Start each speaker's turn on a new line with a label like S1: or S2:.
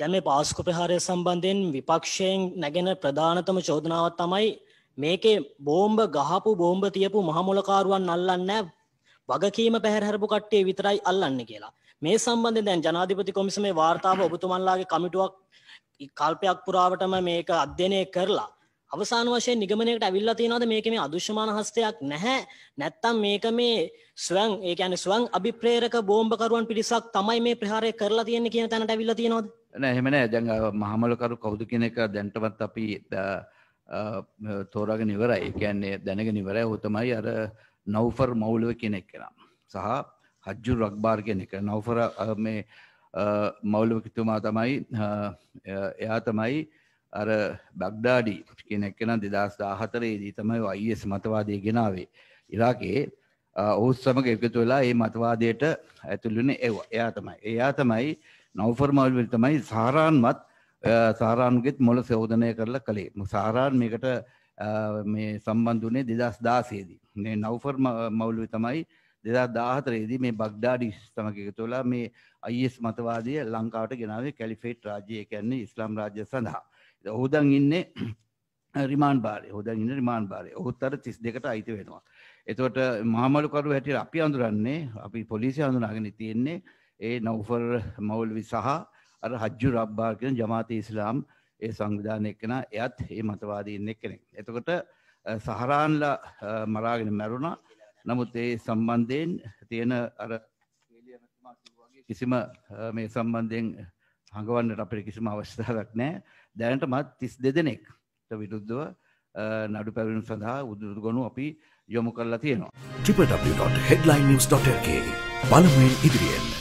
S1: දැන් මේ පාස්කු ප්‍රහාරය සම්බන්ධයෙන් විපක්ෂයෙන් නැගෙන ප්‍රධානතම චෝදනාවක් තමයි මේකේ බෝම්බ ගහපු බෝම්බ තියපු මහමොලකාරුවන් අල්ලන්නේ වගකීම පැහැරහැරපු කට්ටිය විතරයි අල්ලන්නේ කියලා. මේ සම්බන්ධයෙන් දැන් ජනාධිපති කොමිසමේ වාර්තාව ඔබතුමන්ලාගේ කමිටුවක් කල්පයක් පුරාවටම මේක අධ්‍යයනය කරලා අවසාන වශයෙන් නිගමනයකට ඇවිල්ලා තියෙනවද මේක මේ අදුෂ්‍යමාන හස්තයක් නැහැ නැත්තම් මේක මේ ස්වයං ඒ කියන්නේ ස්වයං අභිප්‍රේරක බෝම්බකරුවන් පිරිසක් තමයි මේ ප්‍රහාරය කරලා තියෙන්නේ කියන තැනට ඇවිල්ලා තියෙනවද
S2: නෑ එහෙම නෑ දැන් මහමලකරු කවුද කියන එක දැන්ටවත් අපි තෝරාගෙන ඉවරයි. ඒ කියන්නේ දැනගෙන ඉවරයි. ਉਹ තමයි අර නෞෆර් මෞලව කියන එක සහ හජ්ජු රක්බාර් කියන එක. නෞෆර් මේ මෞලවකතුමා තමයි එයා තමයි අර බග්ඩාඩි කියන එක නම් 2014 දී තමයි IS මතවාදය ගෙනාවේ. ඉරාකේ ඔහුත් සමග එකතු වෙලා මේ මතවාදයට ඇතුළු වෙන එයා තමයි. එයා තමයි නව්ෆර් මල්විල් තමයි සාරාන්වත් සාරාන්ගෙත් මොළ සෝදනය කරලා කළේ. සාරාන් මේකට මේ සම්බන්ධ වුණේ 2016 දී. මේ නව්ෆර් මවුල්වි තමයි 2014 දී මේ බග්දාඩි සමග එකතු වෙලා මේ IS මතවාදය ලංකාවට ගෙනාවේ කැලිෆේට් රාජ්‍යය කියන්නේ ඉස්ලාම් රාජ්‍ය සඳහා. ඔහු දැන් ඉන්නේ රිමාන්ඩ් බාරේ. ඔහු දැන් ඉන්නේ රිමාන්ඩ් බාරේ. ඔහුත් අර 32ට අයිති වෙනවා. එතකොට මාමලුකරු හැටියට අපි අඳුරන්නේ අපි පොලිසිය හඳුනාගෙන තියෙන්නේ ඒ නෞෆර් මෞල්වි සහ අර හජ්ජු රබ්බා කියන ජමාතේ ඉස්ලාම් ඒ සංවිධානය එක්කන එයත් ඒ මතවාදීන් එක්කෙනෙක්. එතකොට සහරාන්ලා මරාගෙන මැරුණා. නමුත් ඒ සම්බන්ධයෙන් තියෙන අර කිසිම මේ සම්බන්ධයෙන් හඟවන්නට අපිට කිසිම අවස්ථාවක් නැහැ. දැනටමත් 32 දෙනෙක්ට විරුද්ධව නඩු පැවරුම් සඳහා උදුරදු ගොනු අපි යොමු කරලා තියෙනවා. ්‍රිප.හෙඩ්ලයින්.ක පළමුුවෙන් ඉදිරියෙන්.